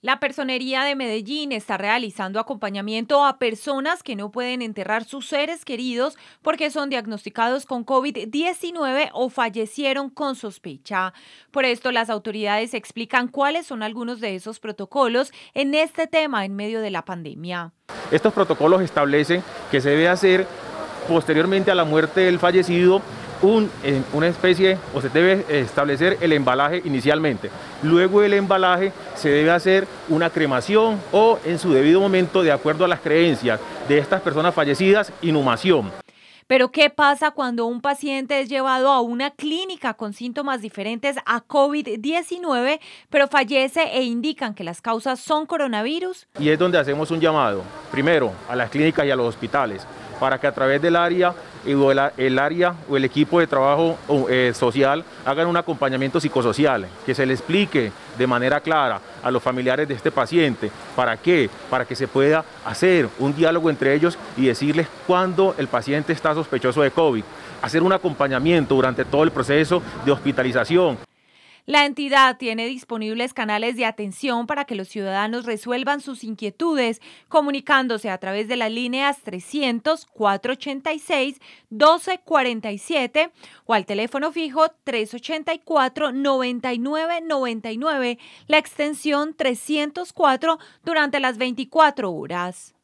La Personería de Medellín está realizando acompañamiento a personas que no pueden enterrar sus seres queridos porque son diagnosticados con COVID-19 o fallecieron con sospecha. Por esto, las autoridades explican cuáles son algunos de esos protocolos en este tema en medio de la pandemia. Estos protocolos establecen que se debe hacer posteriormente a la muerte del fallecido un, en eh, una especie o se debe establecer el embalaje inicialmente. Luego del embalaje se debe hacer una cremación o en su debido momento, de acuerdo a las creencias de estas personas fallecidas, inhumación. Pero ¿qué pasa cuando un paciente es llevado a una clínica con síntomas diferentes a COVID-19, pero fallece e indican que las causas son coronavirus? Y es donde hacemos un llamado, primero, a las clínicas y a los hospitales, para que a través del área el, área o el equipo de trabajo eh, social hagan un acompañamiento psicosocial, que se le explique de manera clara a los familiares de este paciente. ¿Para qué? Para que se pueda hacer un diálogo entre ellos y decirles cuándo el paciente está sospechoso de COVID. Hacer un acompañamiento durante todo el proceso de hospitalización. La entidad tiene disponibles canales de atención para que los ciudadanos resuelvan sus inquietudes comunicándose a través de las líneas 300 486 1247 o al teléfono fijo 384 9999, la extensión 304 durante las 24 horas.